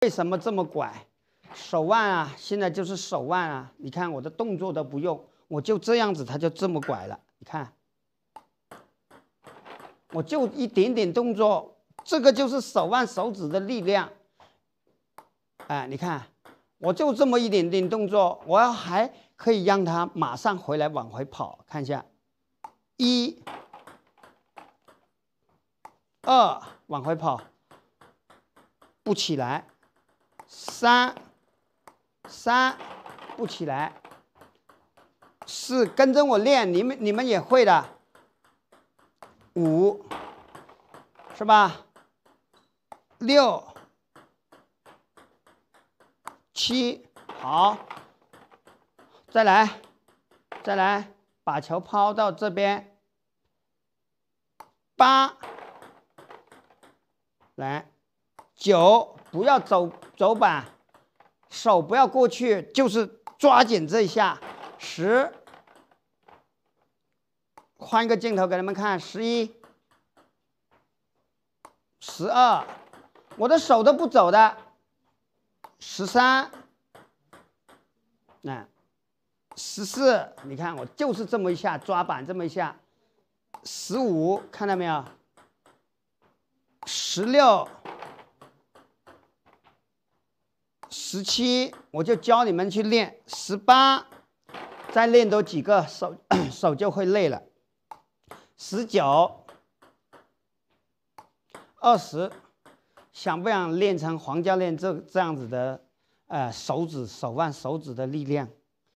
为什么这么拐？手腕啊，现在就是手腕啊！你看我的动作都不用，我就这样子，它就这么拐了。你看，我就一点点动作，这个就是手腕手指的力量。哎，你看，我就这么一点点动作，我还可以让它马上回来往回跑。看一下，一、二，往回跑，不起来。三，三不起来，是跟着我练，你们你们也会的。五，是吧？六，七，好，再来，再来，把球抛到这边。八，来，九，不要走。走板，手不要过去，就是抓紧这一下。十，一个镜头给他们看。十一、十二，我的手都不走的。十三，那十四，你看我就是这么一下抓板这么一下。十五，看到没有？十六。十七，我就教你们去练。十八，再练多几个手，手就会累了。十九、二十，想不想练成黄教练这这样子的？呃，手指、手腕、手指的力量。